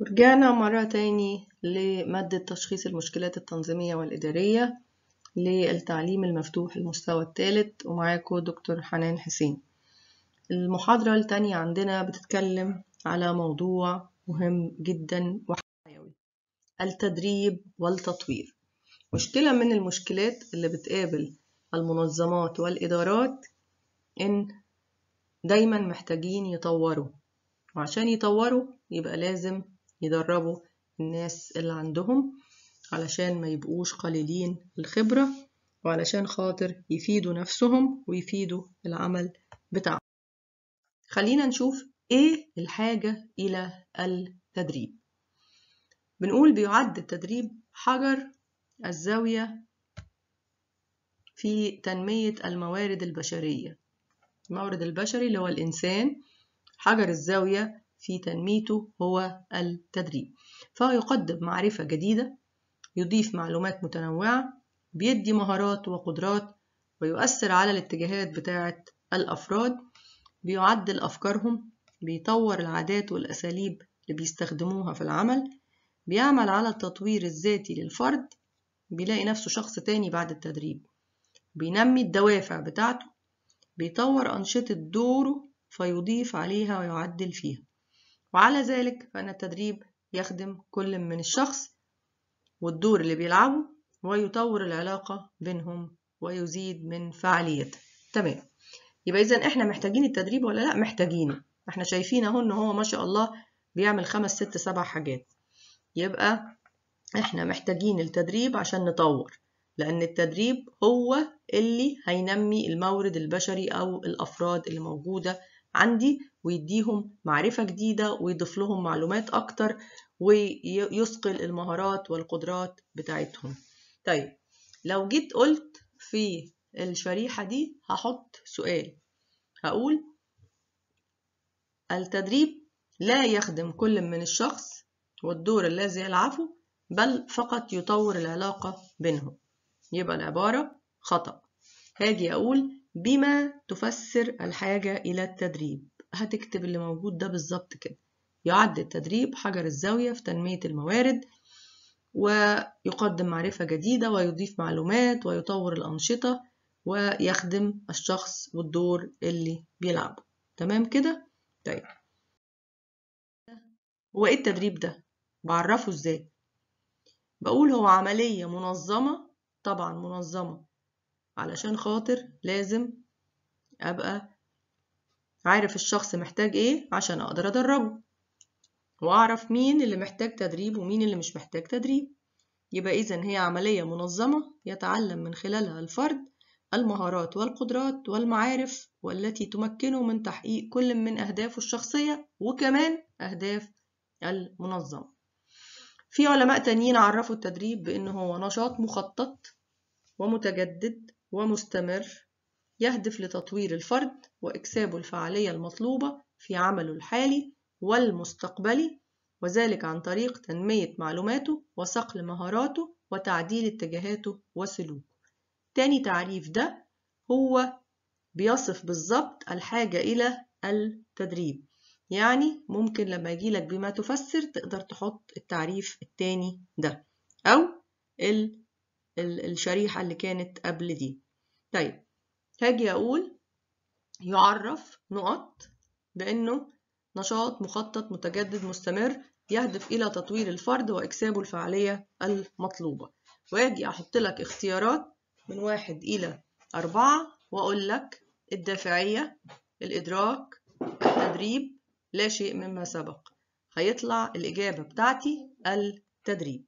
ورجعنا مرة تاني لمادة تشخيص المشكلات التنظيمية والإدارية للتعليم المفتوح المستوى الثالث ومعاكم دكتور حنان حسين المحاضرة التانية عندنا بتتكلم على موضوع مهم جدا وحيوي التدريب والتطوير مشكلة من المشكلات اللي بتقابل المنظمات والإدارات إن دايما محتاجين يطوروا وعشان يطوروا يبقى لازم يدربوا الناس اللي عندهم علشان ما يبقوش قليلين الخبرة وعلشان خاطر يفيدوا نفسهم ويفيدوا العمل بتاعهم خلينا نشوف ايه الحاجة الى التدريب بنقول بيعد التدريب حجر الزاوية في تنمية الموارد البشرية المورد البشري اللي هو الإنسان حجر الزاوية في تنميته هو التدريب فهو يقدم معرفة جديدة يضيف معلومات متنوعة بيدي مهارات وقدرات ويؤثر على الاتجاهات بتاعة الأفراد بيعدل أفكارهم بيطور العادات والأساليب اللي بيستخدموها في العمل بيعمل على التطوير الذاتي للفرد بيلاقي نفسه شخص تاني بعد التدريب بينمي الدوافع بتاعته بيطور أنشطة دوره فيضيف عليها ويعدل فيها وعلى ذلك فإن التدريب يخدم كل من الشخص والدور اللي بيلعبه ويطور العلاقة بينهم ويزيد من فعاليته تمام يبقى إذا إحنا محتاجين التدريب ولا لأ محتاجينه إحنا شايفين أهو إن هو ما شاء الله بيعمل خمس ست سبع حاجات يبقى إحنا محتاجين التدريب عشان نطور لأن التدريب هو اللي هينمي المورد البشري أو الأفراد اللي موجودة عندي ويديهم معرفة جديدة ويضيف لهم معلومات أكتر ويثقل المهارات والقدرات بتاعتهم طيب لو جيت قلت في الشريحة دي هحط سؤال هقول التدريب لا يخدم كل من الشخص والدور الذي يلعبه بل فقط يطور العلاقة بينهم يبقى العبارة خطأ هاجي أقول بما تفسر الحاجة إلى التدريب هتكتب اللي موجود ده بالظبط كده يعد التدريب حجر الزاوية في تنمية الموارد ويقدم معرفة جديدة ويضيف معلومات ويطور الأنشطة ويخدم الشخص والدور اللي بيلعبه تمام كده؟ طيب هو ايه التدريب ده؟ بعرفه ازاي؟ بقول هو عملية منظمة طبعا منظمة علشان خاطر لازم أبقى عارف الشخص محتاج إيه عشان أقدر أدربه وأعرف مين اللي محتاج تدريب ومين اللي مش محتاج تدريب يبقى إذن هي عملية منظمة يتعلم من خلالها الفرد المهارات والقدرات والمعارف والتي تمكنه من تحقيق كل من أهدافه الشخصية وكمان أهداف المنظمة في علماء تانيين عرفوا التدريب بأنه هو نشاط مخطط ومتجدد ومستمر يهدف لتطوير الفرد وإكسابه الفعالية المطلوبة في عمله الحالي والمستقبلي وذلك عن طريق تنمية معلوماته وصقل مهاراته وتعديل اتجاهاته وسلوكه تاني تعريف ده هو بيصف بالظبط الحاجة إلى التدريب يعني ممكن لما يجيلك بما تفسر تقدر تحط التعريف التاني ده أو الشريحة اللي كانت قبل دي طيب هاجي أقول يعرف نقط بأنه نشاط مخطط متجدد مستمر يهدف إلى تطوير الفرد وإكسابه الفعالية المطلوبة وأجي أحط لك اختيارات من واحد إلى أربعة وأقول لك الدافعية الإدراك التدريب لا شيء مما سبق هيطلع الإجابة بتاعتي التدريب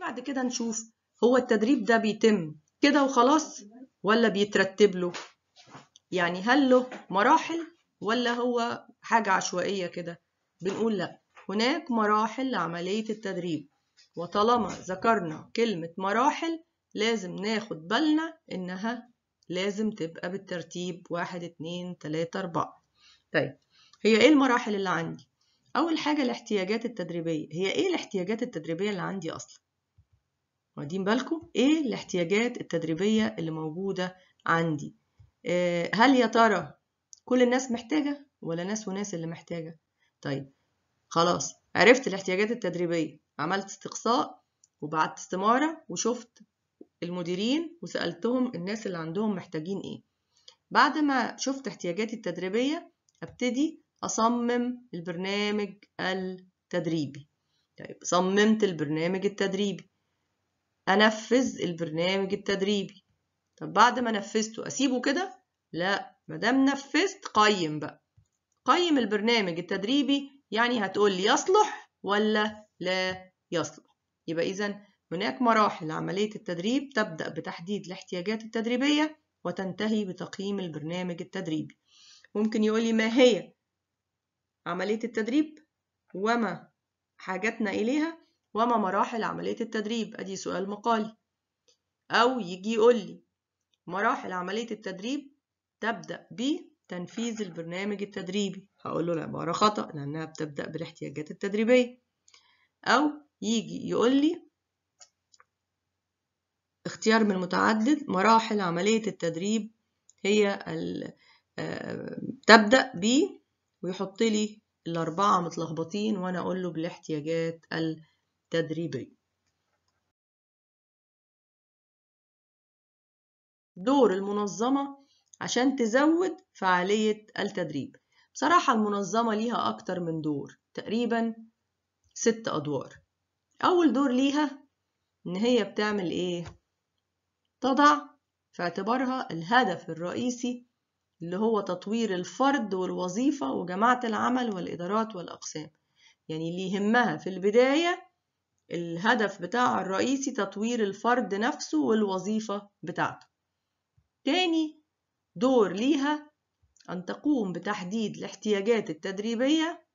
بعد كده نشوف هو التدريب ده بيتم كده وخلاص ولا بيترتب له يعني هل له مراحل ولا هو حاجة عشوائية كده بنقول لا هناك مراحل لعملية التدريب وطالما ذكرنا كلمة مراحل لازم ناخد بالنا إنها لازم تبقى بالترتيب واحد اتنين تلاتة أربعة طيب هي إيه المراحل اللي عندي؟ أول حاجة الاحتياجات التدريبية هي إيه الاحتياجات التدريبية اللي عندي أصلا؟ واخدين بالكم ايه الاحتياجات التدريبية اللي موجودة عندي آه، هل يا ترى كل الناس محتاجة ولا ناس وناس اللي محتاجة طيب خلاص عرفت الاحتياجات التدريبية عملت استقصاء وبعت استمارة وشفت المديرين وسألتهم الناس اللي عندهم محتاجين ايه بعد ما شفت احتياجاتي التدريبية ابتدي أصمم البرنامج التدريبي طيب صممت البرنامج التدريبي أنفذ البرنامج التدريبي طب بعد ما نفذته أسيبه كده؟ لا ما دام نفذت قيم بقى قيم البرنامج التدريبي يعني هتقول لي يصلح ولا لا يصلح يبقى إذا هناك مراحل عمليه التدريب تبدأ بتحديد الاحتياجات التدريبية وتنتهي بتقييم البرنامج التدريبي ممكن يقول لي ما هي عملية التدريب وما حاجتنا إليها وما مراحل عملية التدريب أدي سؤال مقالي أو يجي يقول لي مراحل عملية التدريب تبدأ بتنفيذ البرنامج التدريبي هقول له العبارة خطأ لأنها بتبدأ بالاحتياجات التدريبية أو يجي يقول لي اختيار من متعدد مراحل عملية التدريب هي آه، تبدأ ب ويحط لي الأربعة متلخبطين وأنا أقول له بالاحتياجات التدريبية تدريبي دور المنظمة عشان تزود فعالية التدريب بصراحة المنظمة ليها أكتر من دور تقريبا ست أدوار أول دور ليها إن هي بتعمل إيه؟ تضع في اعتبارها الهدف الرئيسي اللي هو تطوير الفرد والوظيفة وجماعة العمل والإدارات والأقسام يعني اللي يهمها في البداية الهدف بتاعه الرئيسي تطوير الفرد نفسه والوظيفة بتاعته تاني دور ليها أن تقوم بتحديد الاحتياجات التدريبية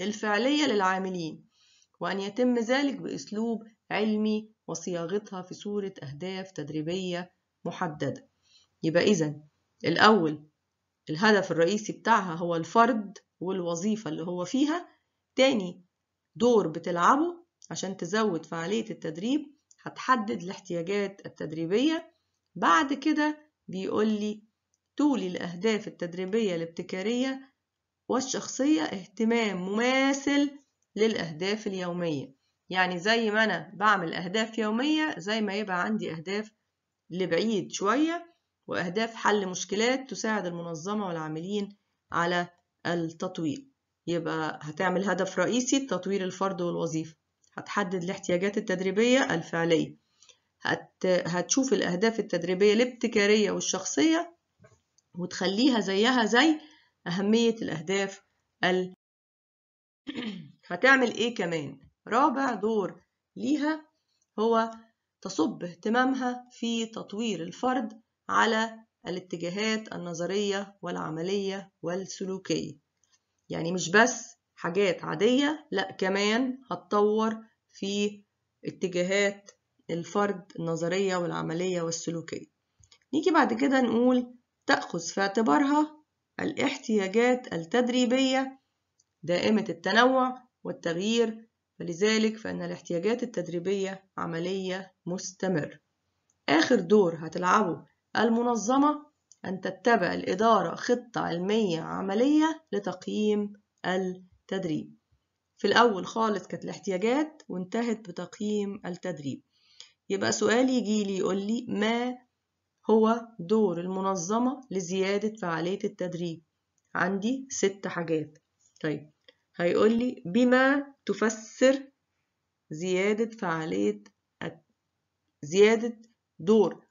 الفعلية للعاملين وأن يتم ذلك بأسلوب علمي وصياغتها في صورة أهداف تدريبية محددة يبقى إذا الأول الهدف الرئيسي بتاعها هو الفرد والوظيفة اللي هو فيها تاني دور بتلعبه عشان تزود فعالية التدريب هتحدد الاحتياجات التدريبية بعد كده بيقول لي تولي الأهداف التدريبية الابتكارية والشخصية اهتمام مماثل للأهداف اليومية يعني زي ما أنا بعمل أهداف يومية زي ما يبقى عندي أهداف لبعيد شوية وأهداف حل مشكلات تساعد المنظمة والعاملين على التطوير يبقى هتعمل هدف رئيسي تطوير الفرد والوظيفة هتحدد الاحتياجات التدريبية الفعلية هت... هتشوف الأهداف التدريبية الابتكارية والشخصية وتخليها زيها زي أهمية الأهداف ال... هتعمل إيه كمان؟ رابع دور ليها هو تصب اهتمامها في تطوير الفرد على الاتجاهات النظرية والعملية والسلوكية يعني مش بس حاجات عادية لا كمان هتطور في اتجاهات الفرد النظرية والعملية والسلوكية نيجي بعد كده نقول تأخذ في اعتبارها الاحتياجات التدريبية دائمة التنوع والتغيير فلذلك فإن الاحتياجات التدريبية عملية مستمرة آخر دور هتلعبه المنظمة أن تتبع الإدارة خطة علمية عملية لتقييم التدريب في الأول خالص كانت الاحتياجات وانتهت بتقييم التدريب يبقى سؤال يجي لي يقول لي ما هو دور المنظمة لزيادة فعالية التدريب عندي ست حاجات طيب هيقول لي بما تفسر زيادة فعالية زيادة دور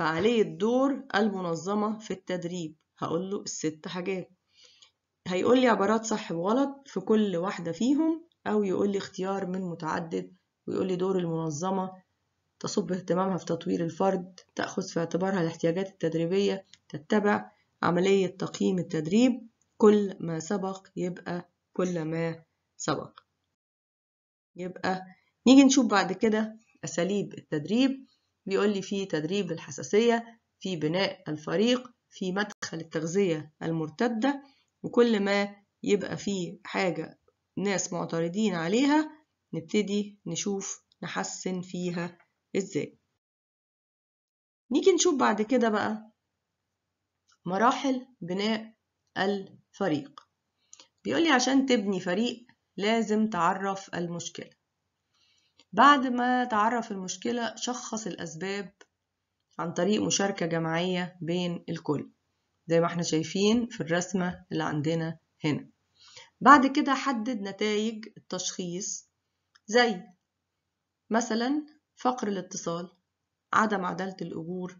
فعليه دور المنظمة في التدريب هقول له الست حاجات هيقول لي عبارات صح وغلط في كل واحدة فيهم أو يقول لي اختيار من متعدد ويقول لي دور المنظمة تصب اهتمامها في تطوير الفرد تأخذ في اعتبارها الاحتياجات التدريبية تتبع عملية تقييم التدريب كل ما سبق يبقى كل ما سبق يبقى نيجي نشوف بعد كده أساليب التدريب بيقول لي في تدريب الحساسية في بناء الفريق في مدخل التغذية المرتدة وكل ما يبقى فيه حاجة ناس معترضين عليها نبتدي نشوف نحسن فيها ازاي نيجي نشوف بعد كده بقى مراحل بناء الفريق بيقولي عشان تبني فريق لازم تعرف المشكلة بعد ما تعرف المشكلة شخص الأسباب عن طريق مشاركة جماعية بين الكل زي ما احنا شايفين في الرسمة اللي عندنا هنا بعد كده حدد نتائج التشخيص زي مثلا فقر الاتصال عدم عدالة الأجور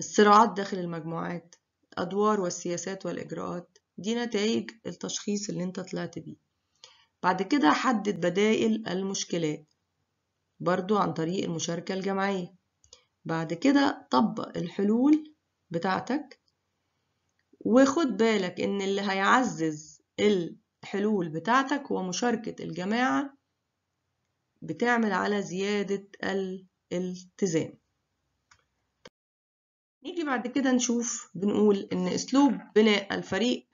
الصراعات داخل المجموعات الأدوار والسياسات والإجراءات دي نتائج التشخيص اللي انت طلعت بيه بعد كده حدد بدائل المشكلات برضو عن طريق المشاركة الجماعية بعد كده طبق الحلول بتاعتك وخد بالك إن اللي هيعزز الحلول بتاعتك هو مشاركة الجماعة بتعمل على زيادة الالتزام نيجي بعد كده نشوف بنقول إن أسلوب بناء الفريق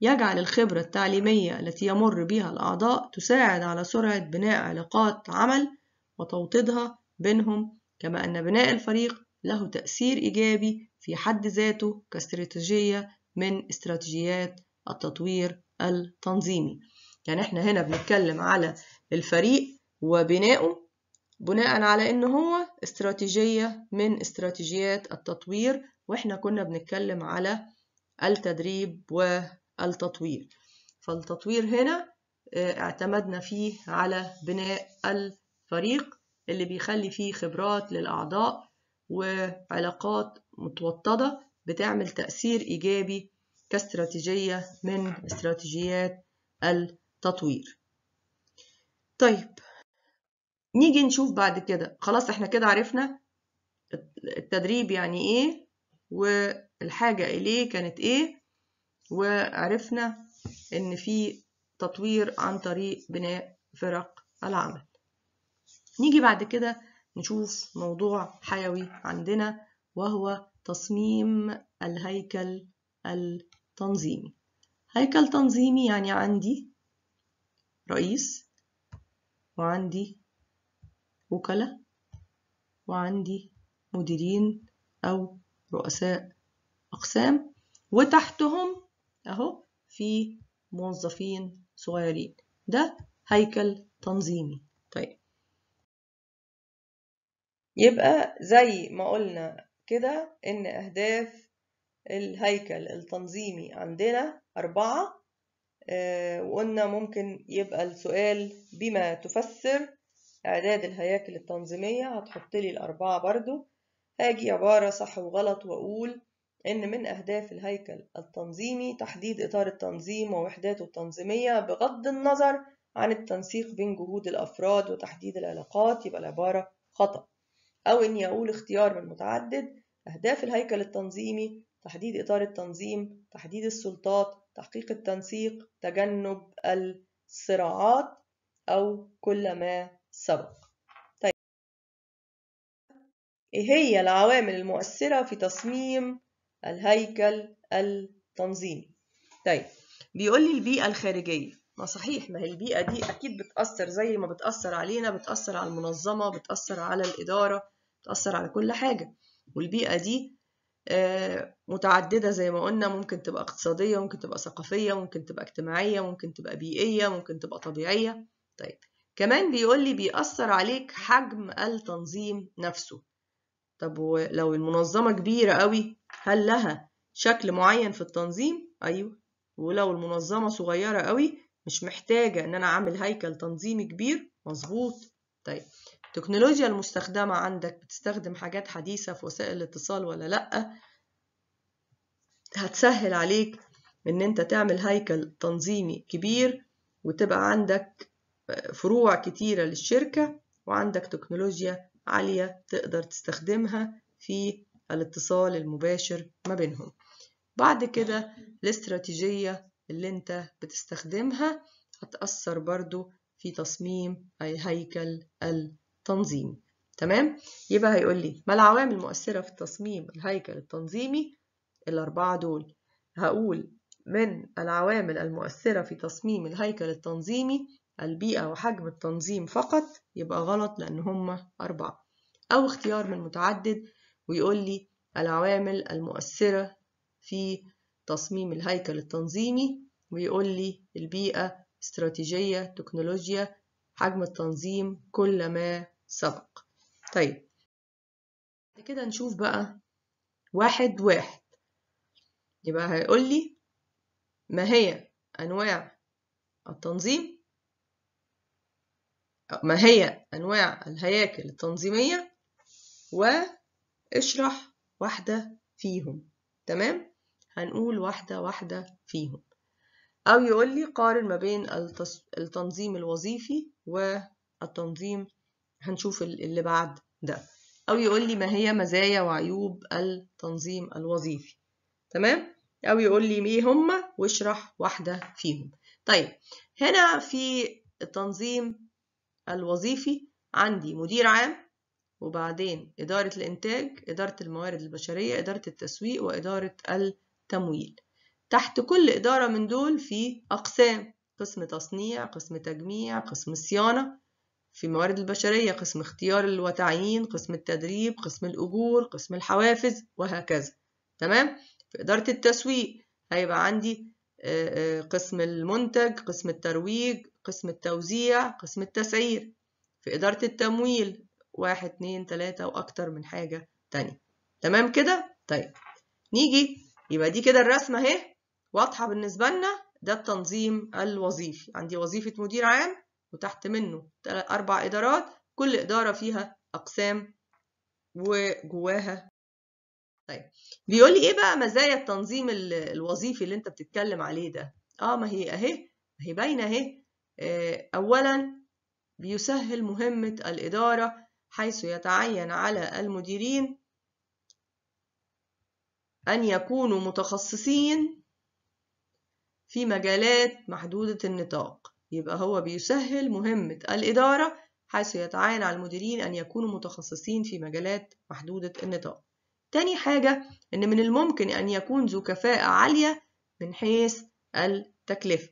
يجعل الخبرة التعليمية التي يمر بها الأعضاء تساعد على سرعة بناء علاقات عمل وتوطيدها بينهم كما أن بناء الفريق له تأثير إيجابي في حد ذاته كاستراتيجية من استراتيجيات التطوير التنظيمي يعني احنا هنا بنتكلم على الفريق وبنائه بناء على ان هو استراتيجية من استراتيجيات التطوير واحنا كنا بنتكلم على التدريب و التطوير فالتطوير هنا آه، اعتمدنا فيه على بناء الفريق اللي بيخلي فيه خبرات للأعضاء وعلاقات متوطدة بتعمل تأثير إيجابي كاستراتيجية من استراتيجيات التطوير طيب نيجي نشوف بعد كده خلاص احنا كده عرفنا التدريب يعني ايه والحاجة إليه كانت ايه وعرفنا إن في تطوير عن طريق بناء فرق العمل نيجي بعد كده نشوف موضوع حيوي عندنا وهو تصميم الهيكل التنظيمي هيكل تنظيمي يعني عندي رئيس وعندي وكلاء وعندي مديرين أو رؤساء أقسام وتحتهم أهو في موظفين صغيرين ده هيكل تنظيمي طيب يبقى زي ما قلنا كده إن أهداف الهيكل التنظيمي عندنا أربعة آه وقلنا ممكن يبقى السؤال بما تفسر إعداد الهياكل التنظيمية هتحط لي الأربعة برضو هاجي عبارة صح وغلط وأقول إن من أهداف الهيكل التنظيمي تحديد إطار التنظيم ووحداته التنظيمية بغض النظر عن التنسيق بين جهود الأفراد وتحديد العلاقات يبقى العبارة خطأ أو إني أقول اختيار من متعدد أهداف الهيكل التنظيمي تحديد إطار التنظيم تحديد السلطات تحقيق التنسيق تجنب الصراعات أو كل ما سبق طيب إيه هي العوامل المؤثرة في تصميم الهيكل التنظيمي طيب بيقول لي البيئة الخارجية ما صحيح ما هي البيئة دي أكيد بتأثر زي ما بتأثر علينا بتأثر على المنظمة بتأثر على الإدارة بتأثر على كل حاجة والبيئة دي آه، متعددة زي ما قلنا ممكن تبقى اقتصادية ممكن تبقى ثقافية ممكن تبقى اجتماعية ممكن تبقى بيئية ممكن تبقى طبيعية طيب كمان بيقول لي بيأثر عليك حجم التنظيم نفسه طب ولو المنظمة كبيرة قوي هل لها شكل معين في التنظيم ايوه ولو المنظمه صغيره قوي مش محتاجه ان انا اعمل هيكل تنظيمي كبير مظبوط طيب التكنولوجيا المستخدمه عندك بتستخدم حاجات حديثه في وسائل الاتصال ولا لا هتسهل عليك ان انت تعمل هيكل تنظيمي كبير وتبقى عندك فروع كتيره للشركه وعندك تكنولوجيا عاليه تقدر تستخدمها في الاتصال المباشر ما بينهم بعد كده الاستراتيجية اللي انت بتستخدمها هتأثر برضو في تصميم هيكل التنظيم تمام يبقى هيقول لي ما العوامل المؤثرة في تصميم الهيكل التنظيمي الأربعة دول هقول من العوامل المؤثرة في تصميم الهيكل التنظيمي البيئة وحجم التنظيم فقط يبقى غلط لأن هما أربعة أو اختيار من متعدد ويقول لي العوامل المؤثرة في تصميم الهيكل التنظيمي ويقول لي البيئة استراتيجية تكنولوجيا حجم التنظيم كل ما سبق طيب كده نشوف بقى واحد واحد يبقى هيقول لي ما هي أنواع التنظيم ما هي أنواع الهياكل التنظيمية و اشرح واحدة فيهم تمام هنقول واحدة واحدة فيهم أو يقول لي قارن ما بين التنظيم الوظيفي والتنظيم هنشوف اللي بعد ده أو يقول لي ما هي مزايا وعيوب التنظيم الوظيفي تمام أو يقول لي إيه هما واشرح واحدة فيهم طيب هنا في التنظيم الوظيفي عندي مدير عام وبعدين إدارة الإنتاج إدارة الموارد البشرية إدارة التسويق وإدارة التمويل تحت كل إدارة من دول في أقسام قسم تصنيع قسم تجميع قسم صيانة في موارد البشرية قسم اختيار وتعيين قسم التدريب قسم الأجور قسم الحوافز وهكذا تمام في إدارة التسويق هيبقى عندي آه، آه، قسم المنتج قسم الترويج قسم التوزيع قسم التسعير في إدارة التمويل واحد اتنين تلاتة وأكتر من حاجة تانية تمام كده؟ طيب نيجي يبقى دي كده الرسمة اهي واضحة بالنسبة لنا ده التنظيم الوظيفي عندي وظيفة مدير عام وتحت منه أربع إدارات كل إدارة فيها أقسام وجواها طيب بيقول لي إيه بقى مزايا التنظيم الوظيفي اللي أنت بتتكلم عليه ده؟ آه ما هي أهي ما هي باينة أهي آه، أولا بيسهل مهمة الإدارة حيث يتعين على المديرين أن يكونوا متخصصين في مجالات محدودة النطاق يبقى هو بيسهل مهمة الإدارة حيث يتعين على المديرين أن يكونوا متخصصين في مجالات محدودة النطاق تاني حاجة إن من الممكن أن يكون ذو كفاءة عالية من حيث التكلفة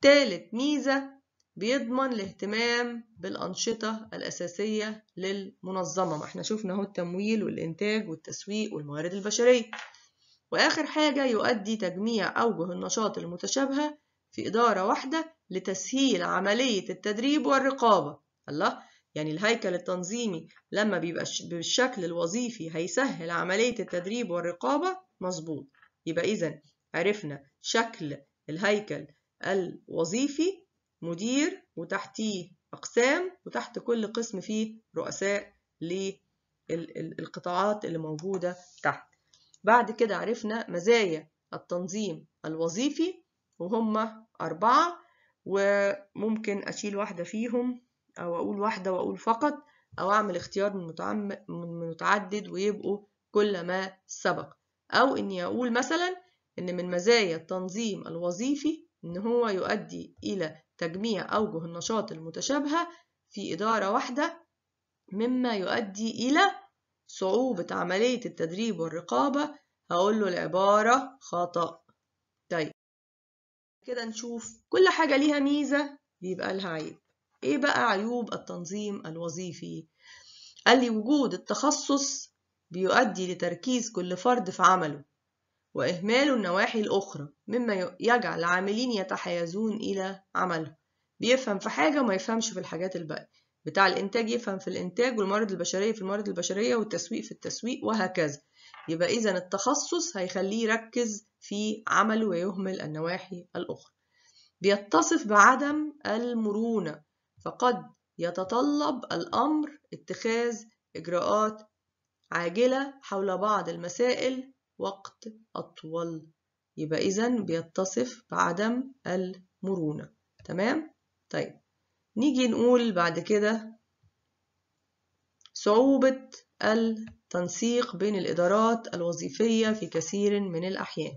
تالت ميزة بيضمن الاهتمام بالأنشطة الأساسية للمنظمة ما احنا شفنا اهو التمويل والإنتاج والتسويق والموارد البشرية وآخر حاجة يؤدي تجميع أوجه النشاط المتشابهة في إدارة واحدة لتسهيل عملية التدريب والرقابة الله يعني الهيكل التنظيمي لما بيبقى بالشكل الوظيفي هيسهل عملية التدريب والرقابة مظبوط يبقى إذا عرفنا شكل الهيكل الوظيفي مدير وتحتيه أقسام وتحت كل قسم فيه رؤساء للقطاعات اللي موجودة تحت بعد كده عرفنا مزايا التنظيم الوظيفي وهم أربعة وممكن أشيل واحدة فيهم أو أقول واحدة وأقول فقط أو أعمل اختيار من, متعدد ويبقوا كل ما سبق أو إني أقول مثلا إن من مزايا التنظيم الوظيفي إن هو يؤدي إلى تجميع أوجه النشاط المتشابهة في إدارة واحدة مما يؤدي إلى صعوبة عملية التدريب والرقابة هقول له العبارة خطأ طيب كده نشوف كل حاجة ليها ميزة بيبقى لها عيب إيه بقى عيوب التنظيم الوظيفي؟ قال لي وجود التخصص بيؤدي لتركيز كل فرد في عمله وإهمال النواحي الأخرى مما يجعل عاملين يتحيزون إلى عملهم بيفهم في حاجة وما يفهمش في الحاجات الباقية بتاع الإنتاج يفهم في الإنتاج والموارد البشرية في الموارد البشرية والتسويق في التسويق وهكذا يبقى إذا التخصص هيخليه يركز في عمله ويهمل النواحي الأخرى بيتصف بعدم المرونة فقد يتطلب الأمر اتخاذ إجراءات عاجلة حول بعض المسائل وقت أطول يبقى إذا بيتصف بعدم المرونة تمام؟ طيب نيجي نقول بعد كده صعوبة التنسيق بين الإدارات الوظيفية في كثير من الأحيان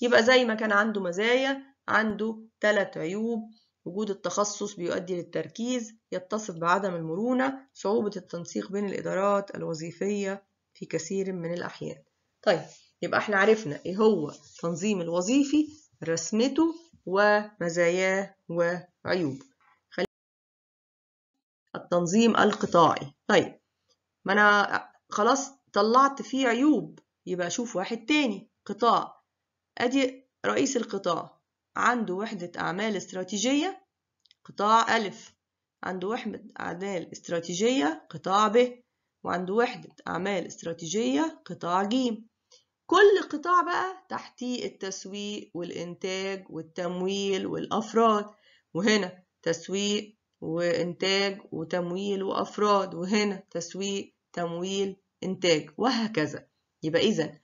يبقى زي ما كان عنده مزايا عنده ثلاث عيوب وجود التخصص بيؤدي للتركيز يتصف بعدم المرونة صعوبة التنسيق بين الإدارات الوظيفية في كثير من الأحيان طيب يبقى احنا عرفنا ايه هو التنظيم الوظيفي رسمته ومزاياه وعيوبه التنظيم القطاعي طيب ما انا خلاص طلعت فيه عيوب يبقى اشوف واحد تاني قطاع ادي رئيس القطاع عنده وحدة اعمال استراتيجية قطاع الف عنده وحدة اعمال استراتيجية قطاع ب وعنده وحدة اعمال استراتيجية قطاع ج كل قطاع بقى تحتيه التسويق والإنتاج والتمويل والأفراد وهنا تسويق وإنتاج وتمويل وأفراد وهنا تسويق تمويل إنتاج وهكذا يبقى إذا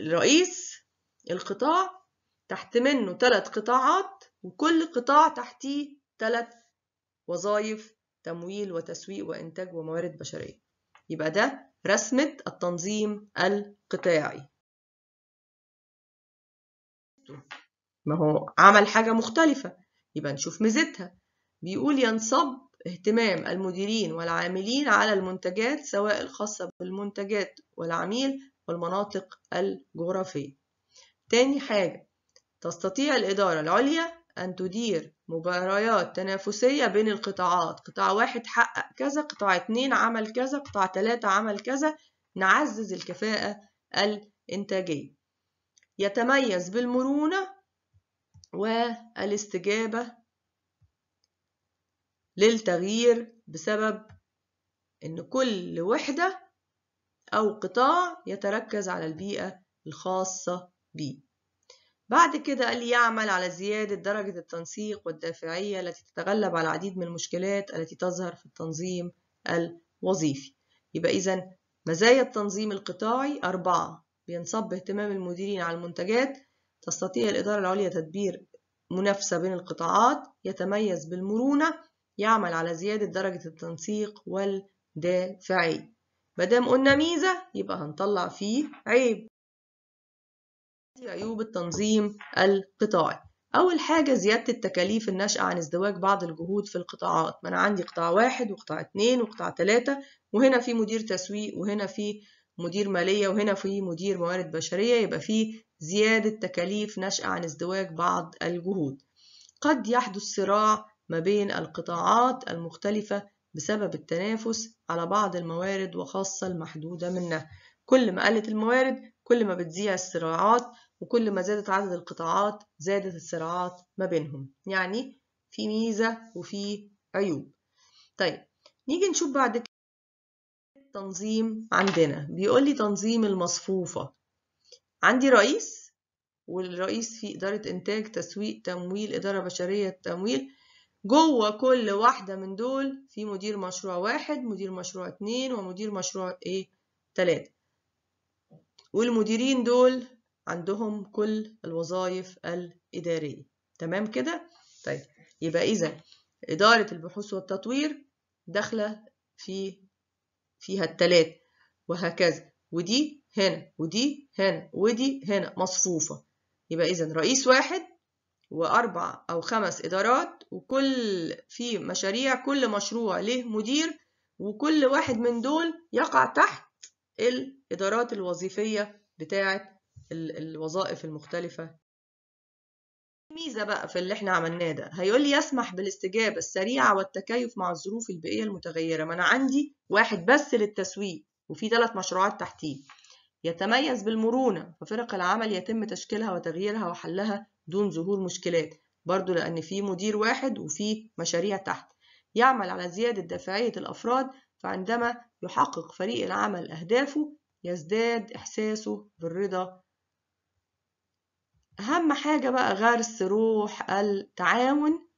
رئيس القطاع تحت منه ثلاث قطاعات وكل قطاع تحتيه ثلاث وظائف تمويل وتسويق وإنتاج وموارد بشرية يبقى ده رسمة التنظيم القطاعي ما هو عمل حاجة مختلفة يبقى نشوف ميزتها بيقول ينصب اهتمام المديرين والعاملين على المنتجات سواء الخاصة بالمنتجات والعميل والمناطق الجغرافية تاني حاجة تستطيع الإدارة العليا أن تدير مباريات تنافسية بين القطاعات قطاع واحد حقق كذا قطاع اتنين عمل كذا قطاع تلاتة عمل كذا نعزز الكفاءة الإنتاجية يتميز بالمرونة والاستجابة للتغيير بسبب إن كل وحدة أو قطاع يتركز على البيئة الخاصة به بعد كده قال لي يعمل على زيادة درجة التنسيق والدافعية التي تتغلب على العديد من المشكلات التي تظهر في التنظيم الوظيفي يبقى إذا مزايا التنظيم القطاعي أربعة بينصب اهتمام المديرين على المنتجات تستطيع الإدارة العليا تدبير منافسة بين القطاعات يتميز بالمرونة يعمل على زيادة درجة التنسيق والدافعية مادام قلنا ميزة يبقى هنطلع فيه عيب عيوب التنظيم القطاعي أول حاجة زيادة التكاليف الناشئة عن ازدواج بعض الجهود في القطاعات ما أنا عندي قطاع واحد وقطاع اتنين وقطاع تلاتة وهنا في مدير تسويق وهنا في مدير مالية وهنا في مدير موارد بشرية يبقى في زيادة تكاليف ناشئة عن ازدواج بعض الجهود قد يحدث صراع ما بين القطاعات المختلفة بسبب التنافس على بعض الموارد وخاصة المحدودة منها كل ما قلت الموارد كل ما بتزيع الصراعات وكل ما زادت عدد القطاعات زادت الصراعات ما بينهم يعني في ميزة وفي عيوب طيب نيجي نشوف بعد تنظيم عندنا بيقول لي تنظيم المصفوفة عندي رئيس والرئيس في إدارة إنتاج تسويق تمويل إدارة بشرية تمويل جوه كل واحدة من دول في مدير مشروع واحد مدير مشروع اتنين ومدير مشروع ايه تلاتة والمديرين دول عندهم كل الوظائف الإدارية تمام كده؟ طيب يبقى إذا إدارة البحوث والتطوير داخلة في فيها التلات وهكذا ودي هنا ودي هنا ودي هنا مصفوفة يبقى إذا رئيس واحد وأربع أو خمس إدارات وكل في مشاريع كل مشروع له مدير وكل واحد من دول يقع تحت الإدارات الوظيفية بتاعة الوظائف المختلفة ميزة بقى في اللي احنا عملناه ده هيقول لي يسمح بالاستجابة السريعة والتكيف مع الظروف البيئية المتغيرة ما أنا عندي واحد بس للتسويق وفي ثلاث مشروعات تحتيه يتميز بالمرونة ففرق العمل يتم تشكيلها وتغييرها وحلها دون ظهور مشكلات برضو لأن في مدير واحد وفي مشاريع تحت يعمل على زيادة دافعية الأفراد فعندما يحقق فريق العمل أهدافه يزداد إحساسه بالرضا أهم حاجة بقى غرس روح التعاون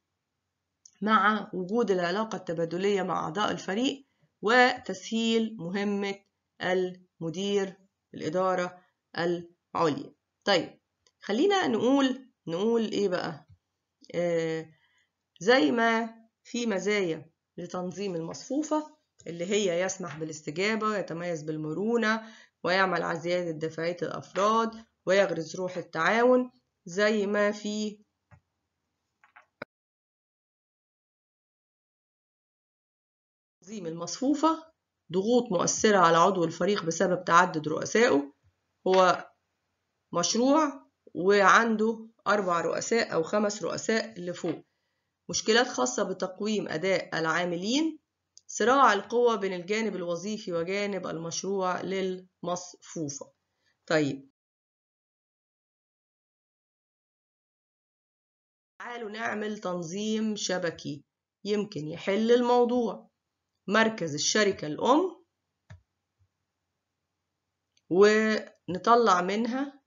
مع وجود العلاقة التبادلية مع أعضاء الفريق وتسهيل مهمة المدير الإدارة العليا طيب خلينا نقول نقول إيه بقى آه زي ما في مزايا لتنظيم المصفوفة اللي هي يسمح بالاستجابة يتميز بالمرونة ويعمل على زيادة دفعية الأفراد ويغرز روح التعاون زي ما في تنظيم المصفوفة ضغوط مؤثرة على عضو الفريق بسبب تعدد رؤسائه هو مشروع وعنده أربع رؤساء أو خمس رؤساء لفوق مشكلات خاصة بتقويم أداء العاملين صراع القوى بين الجانب الوظيفي وجانب المشروع للمصفوفة طيب تعالوا نعمل تنظيم شبكي يمكن يحل الموضوع مركز الشركة الأم ونطلع منها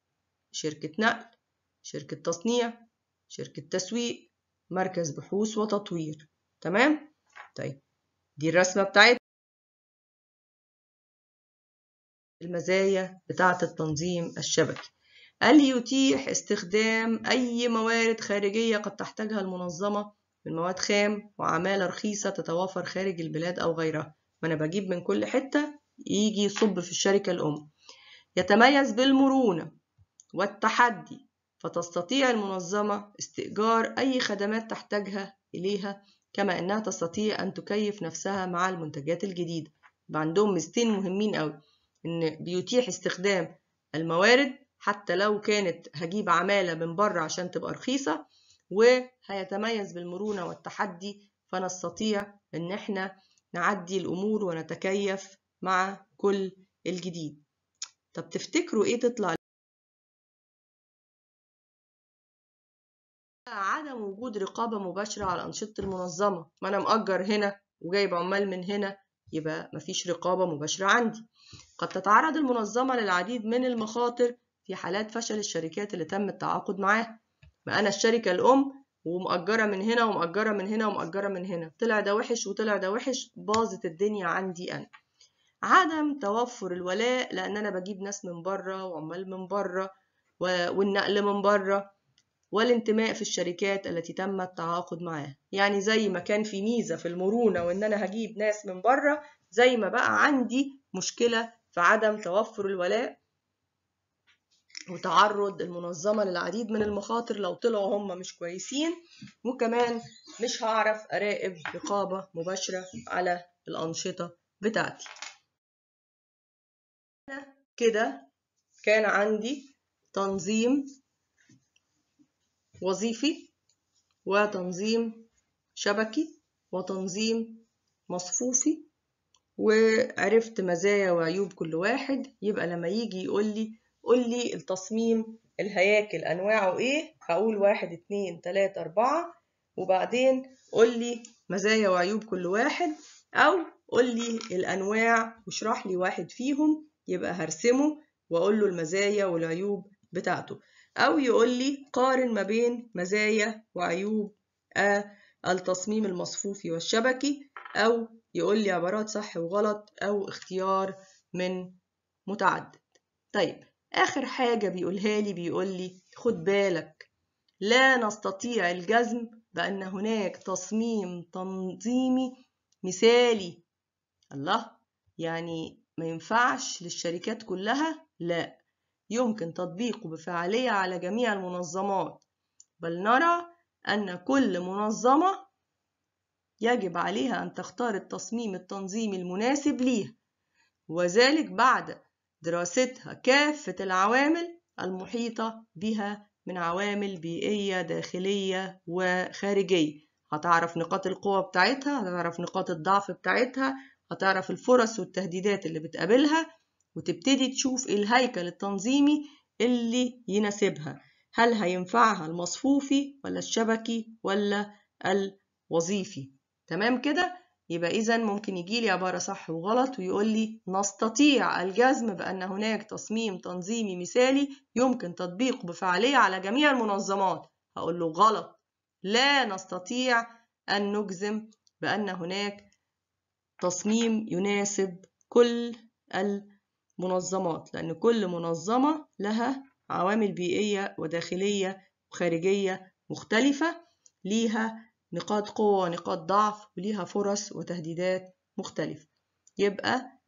شركة نقل شركة تصنيع شركة تسويق مركز بحوث وتطوير تمام؟ طيب دي الرسمة بتاعتنا المزايا بتاعة التنظيم الشبكي هل يتيح استخدام أي موارد خارجية قد تحتاجها المنظمة من مواد خام وعمالة رخيصة تتوافر خارج البلاد أو غيرها وأنا بجيب من كل حتة يجي يصب في الشركة الأم يتميز بالمرونة والتحدي فتستطيع المنظمة استئجار أي خدمات تحتاجها إليها كما أنها تستطيع أن تكيف نفسها مع المنتجات الجديدة يبقى عندهم ميزتين مهمين أوي إن بيتيح استخدام الموارد حتى لو كانت هجيب عمالة من بره عشان تبقى رخيصة وهيتميز بالمرونة والتحدي فنستطيع إن إحنا نعدي الأمور ونتكيف مع كل الجديد طب تفتكروا إيه تطلع عدم وجود رقابة مباشرة على أنشطة المنظمة ما أنا مأجر هنا وجايب عمال من هنا يبقى مفيش رقابة مباشرة عندي قد تتعرض المنظمة للعديد من المخاطر في حالات فشل الشركات اللي تم التعاقد معاها ما أنا الشركة الأم ومأجرة من هنا ومأجرة من هنا ومأجرة من هنا طلع ده وحش وطلع ده وحش باظت الدنيا عندي أنا عدم توفر الولاء لأن أنا بجيب ناس من بره وعمال من بره والنقل من بره والانتماء في الشركات التي تم التعاقد معاها يعني زي ما كان في ميزة في المرونة وإن أنا هجيب ناس من بره زي ما بقى عندي مشكلة في عدم توفر الولاء وتعرض المنظمة للعديد من المخاطر لو طلعوا هم مش كويسين وكمان مش هعرف أراقب رقابة مباشرة على الأنشطة بتاعتي كده كان عندي تنظيم وظيفي وتنظيم شبكي وتنظيم مصفوفي وعرفت مزايا وعيوب كل واحد يبقى لما يجي يقول لي قول لي التصميم الهياكل انواعه ايه هقول واحد اتنين تلاتة اربعة وبعدين قول لي مزايا وعيوب كل واحد او قول لي الانواع واشرح لي واحد فيهم يبقى هرسمه واقول له المزايا والعيوب بتاعته او يقول لي قارن ما بين مزايا وعيوب آه، التصميم المصفوفي والشبكي او يقول لي عبارات صح وغلط او اختيار من متعدد طيب آخر حاجة بيقولها لي بيقول لي خد بالك لا نستطيع الجزم بأن هناك تصميم تنظيمي مثالي الله يعني ما ينفعش للشركات كلها لا يمكن تطبيقه بفعالية على جميع المنظمات بل نرى أن كل منظمة يجب عليها أن تختار التصميم التنظيمي المناسب ليها وذلك بعد دراستها كافة العوامل المحيطة بها من عوامل بيئية داخلية وخارجية هتعرف نقاط القوة بتاعتها هتعرف نقاط الضعف بتاعتها هتعرف الفرص والتهديدات اللي بتقابلها وتبتدي تشوف الهيكل التنظيمي اللي يناسبها هل هينفعها المصفوفي ولا الشبكي ولا الوظيفي تمام كده يبقى إذا ممكن يجي لي عبارة صح وغلط ويقول لي نستطيع الجزم بأن هناك تصميم تنظيمي مثالي يمكن تطبيقه بفعالية على جميع المنظمات هقول له غلط لا نستطيع أن نجزم بأن هناك تصميم يناسب كل المنظمات لأن كل منظمة لها عوامل بيئية وداخلية وخارجية مختلفة ليها نقاط قوة ونقاط ضعف وليها فرص وتهديدات مختلفة يبقى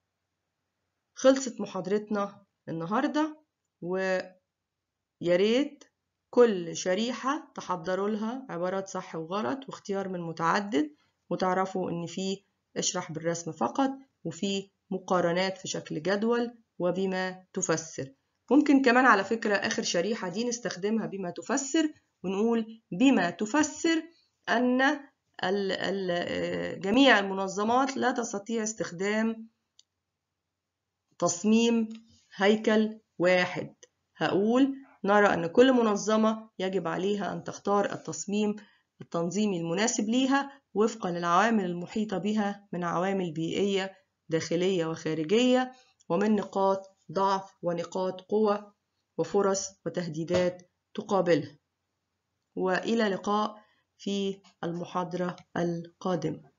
خلصت محاضرتنا النهاردة وياريت كل شريحة تحضروا لها عبارات صح وغلط واختيار من متعدد وتعرفوا إن في اشرح بالرسم فقط وفي مقارنات في شكل جدول وبما تفسر ممكن كمان على فكرة آخر شريحة دي نستخدمها بما تفسر ونقول بما تفسر أن جميع المنظمات لا تستطيع استخدام تصميم هيكل واحد هقول نرى أن كل منظمة يجب عليها أن تختار التصميم التنظيمي المناسب ليها وفقا للعوامل المحيطة بها من عوامل بيئية داخلية وخارجية ومن نقاط ضعف ونقاط قوة وفرص وتهديدات تقابلها وإلى لقاء في المحاضرة القادمة